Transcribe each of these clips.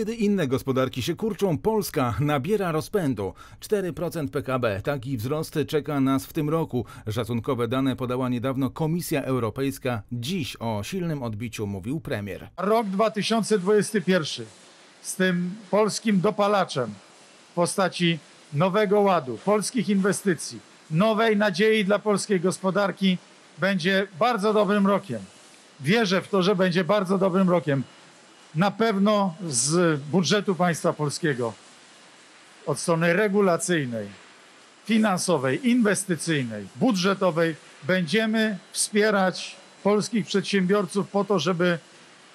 Kiedy inne gospodarki się kurczą, Polska nabiera rozpędu. 4% PKB. Taki wzrost czeka nas w tym roku. Szacunkowe dane podała niedawno Komisja Europejska. Dziś o silnym odbiciu mówił premier. Rok 2021 z tym polskim dopalaczem w postaci nowego ładu, polskich inwestycji, nowej nadziei dla polskiej gospodarki będzie bardzo dobrym rokiem. Wierzę w to, że będzie bardzo dobrym rokiem na pewno z budżetu państwa polskiego, od strony regulacyjnej, finansowej, inwestycyjnej, budżetowej, będziemy wspierać polskich przedsiębiorców po to, żeby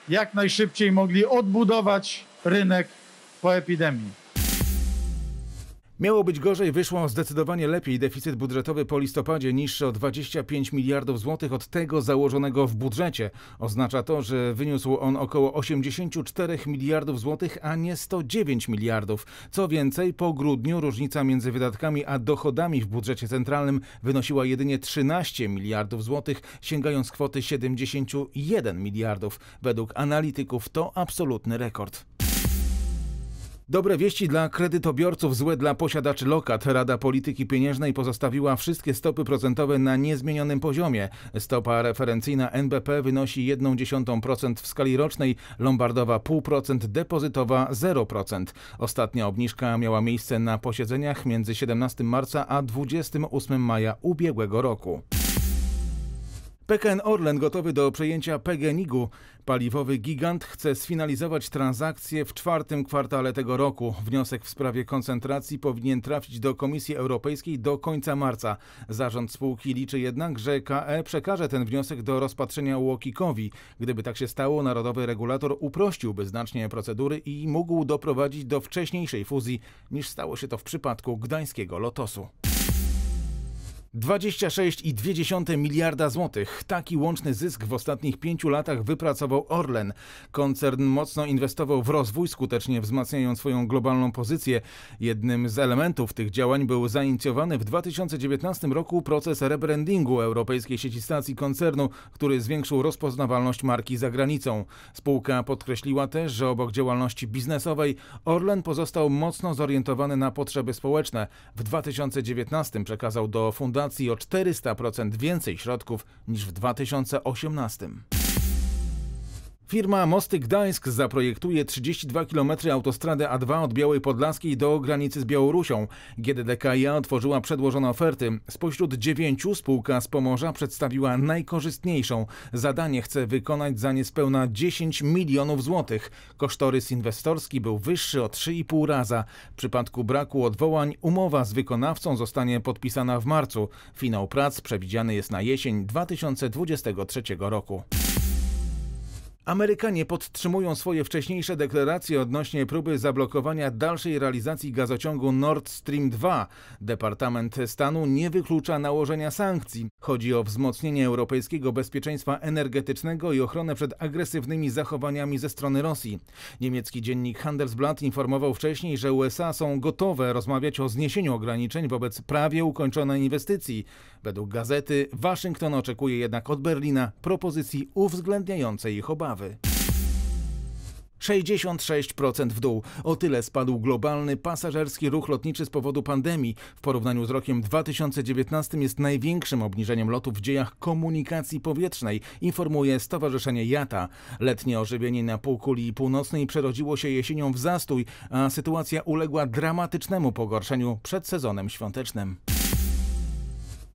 jak najszybciej mogli odbudować rynek po epidemii. Miało być gorzej, wyszło zdecydowanie lepiej. Deficyt budżetowy po listopadzie niższy o 25 miliardów złotych od tego założonego w budżecie. Oznacza to, że wyniósł on około 84 miliardów złotych, a nie 109 miliardów. Co więcej, po grudniu różnica między wydatkami a dochodami w budżecie centralnym wynosiła jedynie 13 miliardów złotych, sięgając kwoty 71 miliardów. Według analityków to absolutny rekord. Dobre wieści dla kredytobiorców, złe dla posiadaczy lokat. Rada Polityki Pieniężnej pozostawiła wszystkie stopy procentowe na niezmienionym poziomie. Stopa referencyjna NBP wynosi 0,1% w skali rocznej, lombardowa 0,5%, depozytowa 0%. Ostatnia obniżka miała miejsce na posiedzeniach między 17 marca a 28 maja ubiegłego roku. PKN Orlen gotowy do przejęcia PGNiG-u. Paliwowy gigant chce sfinalizować transakcję w czwartym kwartale tego roku. Wniosek w sprawie koncentracji powinien trafić do Komisji Europejskiej do końca marca. Zarząd spółki liczy jednak, że KE przekaże ten wniosek do rozpatrzenia Łokikowi. Gdyby tak się stało, narodowy regulator uprościłby znacznie procedury i mógł doprowadzić do wcześniejszej fuzji, niż stało się to w przypadku gdańskiego Lotosu. 26,2 miliarda złotych. Taki łączny zysk w ostatnich pięciu latach wypracował Orlen. Koncern mocno inwestował w rozwój, skutecznie wzmacniając swoją globalną pozycję. Jednym z elementów tych działań był zainicjowany w 2019 roku proces rebrandingu europejskiej sieci stacji koncernu, który zwiększył rozpoznawalność marki za granicą. Spółka podkreśliła też, że obok działalności biznesowej Orlen pozostał mocno zorientowany na potrzeby społeczne. W 2019 przekazał do fundacji dotacji o 400% więcej środków niż w 2018. Firma Mosty Gdańsk zaprojektuje 32 km autostrady A2 od Białej Podlaskiej do granicy z Białorusią. GDDKiA otworzyła przedłożone oferty. Spośród dziewięciu spółka z Pomorza przedstawiła najkorzystniejszą. Zadanie chce wykonać za niespełna 10 milionów złotych. Kosztorys inwestorski był wyższy o 3,5 raza. W przypadku braku odwołań umowa z wykonawcą zostanie podpisana w marcu. Finał prac przewidziany jest na jesień 2023 roku. Amerykanie podtrzymują swoje wcześniejsze deklaracje odnośnie próby zablokowania dalszej realizacji gazociągu Nord Stream 2. Departament Stanu nie wyklucza nałożenia sankcji. Chodzi o wzmocnienie europejskiego bezpieczeństwa energetycznego i ochronę przed agresywnymi zachowaniami ze strony Rosji. Niemiecki dziennik Handelsblatt informował wcześniej, że USA są gotowe rozmawiać o zniesieniu ograniczeń wobec prawie ukończonej inwestycji. Według gazety Waszyngton oczekuje jednak od Berlina propozycji uwzględniającej ich obawy sprawy. 66% w dół. O tyle spadł globalny pasażerski ruch lotniczy z powodu pandemii. W porównaniu z rokiem 2019 jest największym obniżeniem lotów w dziejach komunikacji powietrznej, informuje Stowarzyszenie JATA. Letnie ożywienie na półkuli północnej przerodziło się jesienią w zastój, a sytuacja uległa dramatycznemu pogorszeniu przed sezonem świątecznym.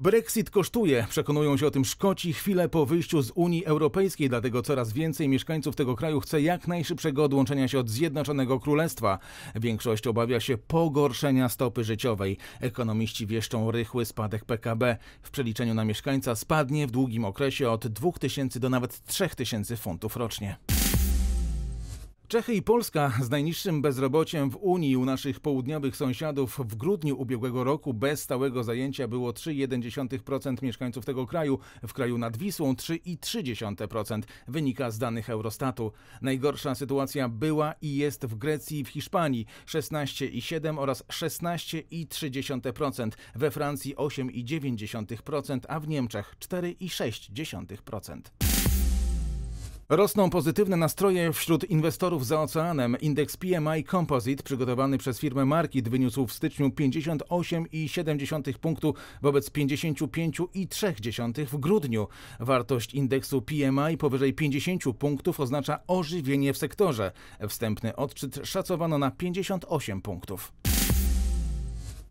Brexit kosztuje, przekonują się o tym Szkoci chwilę po wyjściu z Unii Europejskiej, dlatego coraz więcej mieszkańców tego kraju chce jak najszybszego odłączenia się od Zjednoczonego Królestwa. Większość obawia się pogorszenia stopy życiowej. Ekonomiści wieszczą rychły spadek PKB. W przeliczeniu na mieszkańca spadnie w długim okresie od 2000 do nawet 3000 funtów rocznie. Czechy i Polska z najniższym bezrobociem w Unii u naszych południowych sąsiadów w grudniu ubiegłego roku bez stałego zajęcia było 3,1% mieszkańców tego kraju, w kraju nad Wisłą 3,3% wynika z danych Eurostatu. Najgorsza sytuacja była i jest w Grecji i w Hiszpanii 16,7 oraz 16,3%, we Francji 8,9%, a w Niemczech 4,6%. Rosną pozytywne nastroje wśród inwestorów za oceanem. Indeks PMI Composite przygotowany przez firmę Markit wyniósł w styczniu 58,7 punktu wobec 55,3 w grudniu. Wartość indeksu PMI powyżej 50 punktów oznacza ożywienie w sektorze. Wstępny odczyt szacowano na 58 punktów.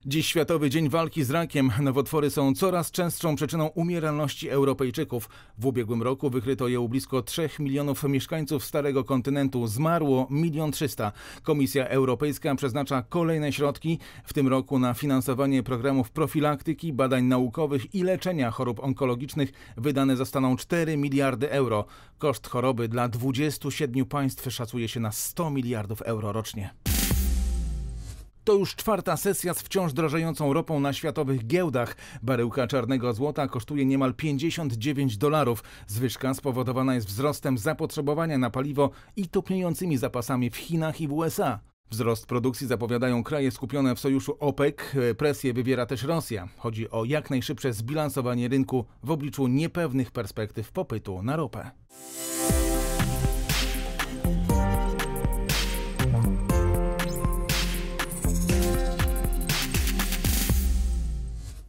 Dziś Światowy Dzień Walki z Rakiem. Nowotwory są coraz częstszą przyczyną umieralności Europejczyków. W ubiegłym roku wykryto je u blisko 3 milionów mieszkańców Starego Kontynentu. Zmarło 1 300. Komisja Europejska przeznacza kolejne środki, w tym roku na finansowanie programów profilaktyki, badań naukowych i leczenia chorób onkologicznych wydane zostaną 4 miliardy euro. Koszt choroby dla 27 państw szacuje się na 100 miliardów euro rocznie. To już czwarta sesja z wciąż drożejącą ropą na światowych giełdach. Baryłka czarnego złota kosztuje niemal 59 dolarów. Zwyżka spowodowana jest wzrostem zapotrzebowania na paliwo i topniejącymi zapasami w Chinach i w USA. Wzrost produkcji zapowiadają kraje skupione w sojuszu OPEC, presję wywiera też Rosja. Chodzi o jak najszybsze zbilansowanie rynku w obliczu niepewnych perspektyw popytu na ropę.